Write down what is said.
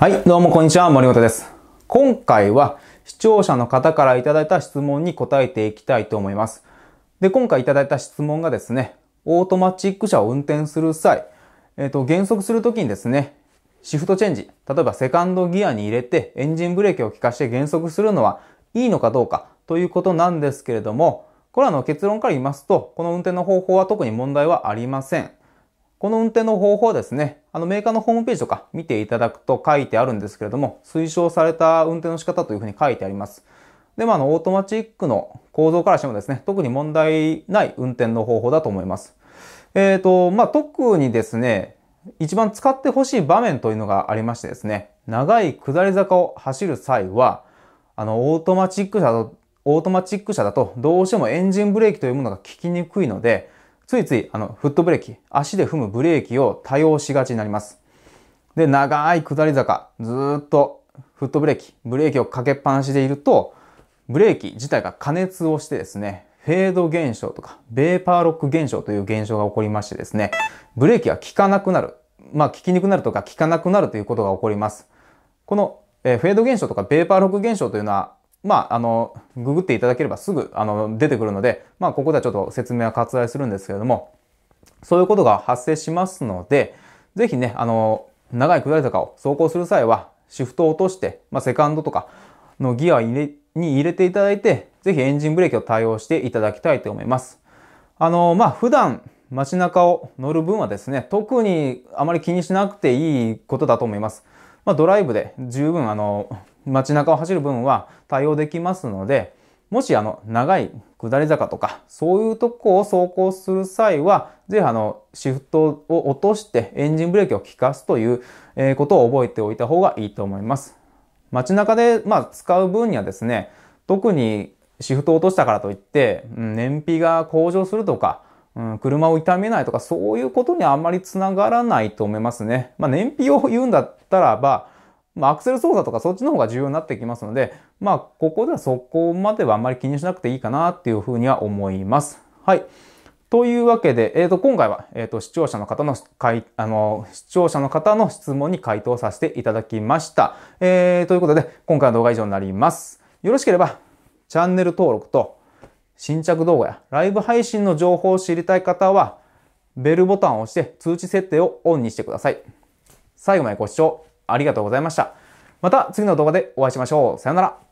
はい、どうもこんにちは、森本です。今回は視聴者の方からいただいた質問に答えていきたいと思います。で、今回いただいた質問がですね、オートマチック車を運転する際、えっ、ー、と、減速するときにですね、シフトチェンジ、例えばセカンドギアに入れてエンジンブレーキを効かして減速するのはいいのかどうかということなんですけれども、これはの結論から言いますと、この運転の方法は特に問題はありません。この運転の方法はですね、あのメーカーのホームページとか見ていただくと書いてあるんですけれども、推奨された運転の仕方というふうに書いてあります。で、まあ、の、オートマチックの構造からしてもですね、特に問題ない運転の方法だと思います。えっ、ー、と、まあ、特にですね、一番使ってほしい場面というのがありましてですね、長い下り坂を走る際は、あの、オートマチック車と、オートマチック車だとどうしてもエンジンブレーキというものが効きにくいので、ついつい、あの、フットブレーキ、足で踏むブレーキを多用しがちになります。で、長い下り坂、ずっとフットブレーキ、ブレーキをかけっぱなしでいると、ブレーキ自体が加熱をしてですね、フェード現象とか、ベーパーロック現象という現象が起こりましてですね、ブレーキが効かなくなる。まあ、効きにくくなるとか効かなくなるということが起こります。この、えフェード現象とかベーパーロック現象というのは、まあ、あの、ググっていただければすぐ、あの、出てくるので、まあ、ここではちょっと説明は割愛するんですけれども、そういうことが発生しますので、ぜひね、あの、長い下り坂を走行する際は、シフトを落として、まあ、セカンドとかのギアに入れていただいて、ぜひエンジンブレーキを対応していただきたいと思います。あの、まあ、普段、街中を乗る分はですね、特にあまり気にしなくていいことだと思います。まあ、ドライブで十分あの、街中を走る分は対応できますので、もしあの長い下り坂とか、そういうとこを走行する際は、ぜひあのシフトを落としてエンジンブレーキを効かすということを覚えておいた方がいいと思います。街中でまあ使う分にはですね、特にシフトを落としたからといって、燃費が向上するとか、うん、車を傷めないとか、そういうことにあんまりつながらないと思いますね。まあ、燃費を言うんだったらば、まあ、アクセル操作とかそっちの方が重要になってきますので、まあ、ここではそこまではあんまり気にしなくていいかなっていうふうには思います。はい。というわけで、えっ、ー、と、今回は、えっ、ー、と、視聴者の方の、かい、あの、視聴者の方の質問に回答させていただきました。えー、ということで、今回の動画は以上になります。よろしければ、チャンネル登録と、新着動画やライブ配信の情報を知りたい方は、ベルボタンを押して通知設定をオンにしてください。最後までご視聴ありがとうございました。また次の動画でお会いしましょう。さよなら。